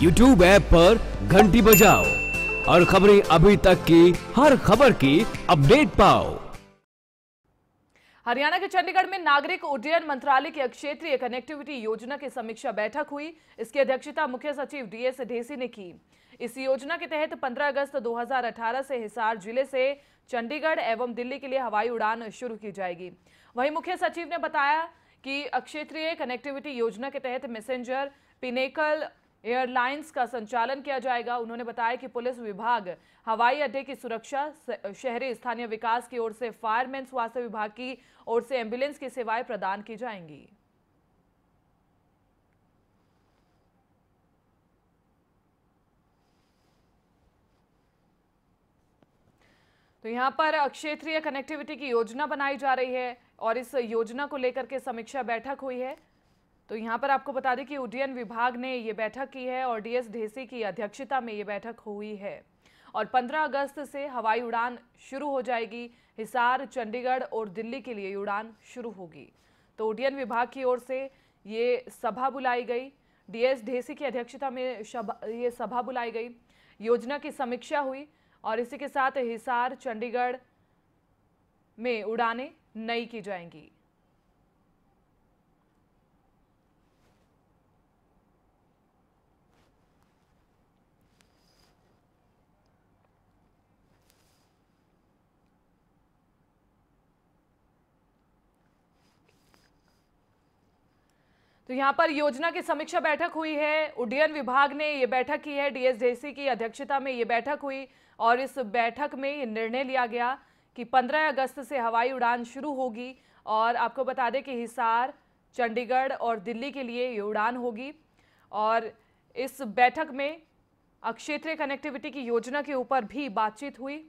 YouTube app पर घंटी बजाओ और खबरें अभी तक की हर खबर की अपडेट पाओ हरियाणा के चंडीगढ़ में नागरिक उड्डयन मंत्रालय की क्षेत्रीय कनेक्टिविटी योजना की समीक्षा बैठक हुई इसकी अध्यक्षता मुख्य सचिव डीएस ढेसी ने की इस योजना के तहत 15 अगस्त 2018 से हिसार जिले से चंडीगढ़ एवं दिल्ली के लिए हवाई उड़ान शुरू की जाएगी वहीं मुख्य सचिव ने बताया कि क्षेत्रीय कनेक्टिविटी योजना के तहत मैसेंजर पिनेकल एयरलाइंस का संचालन किया जाएगा उन्होंने बताया कि पुलिस विभाग हवाई अड्डे की सुरक्षा शहरी स्थानीय विकास की ओर से फायरमैन स्वास्थ्य विभाग की ओर से एम्बुलेंस की सेवाएं प्रदान की जाएंगी तो यहां पर क्षेत्रीय कनेक्टिविटी की योजना बनाई जा रही है और इस योजना को लेकर के समीक्षा बैठक हुई है तो यहाँ पर आपको बता दें कि उड्डयन विभाग ने ये बैठक की है और डीएस ढेसी की अध्यक्षता में ये बैठक हुई है और 15 अगस्त से हवाई उड़ान शुरू हो जाएगी हिसार चंडीगढ़ और दिल्ली के लिए उड़ान शुरू होगी तो उड्डयन विभाग की ओर से ये सभा बुलाई गई डीएस ढेसी की अध्यक्षता में ये सभा बुलाई गई योजना की समीक्षा हुई और इसी के साथ हिसार चंडीगढ़ में उड़ानें नई की जाएंगी तो यहाँ पर योजना की समीक्षा बैठक हुई है उड्डयन विभाग ने ये बैठक की है डीएस की अध्यक्षता में ये बैठक हुई और इस बैठक में ये निर्णय लिया गया कि 15 अगस्त से हवाई उड़ान शुरू होगी और आपको बता दें कि हिसार चंडीगढ़ और दिल्ली के लिए ये उड़ान होगी और इस बैठक में अक्षेत्रीय कनेक्टिविटी की योजना के ऊपर भी बातचीत हुई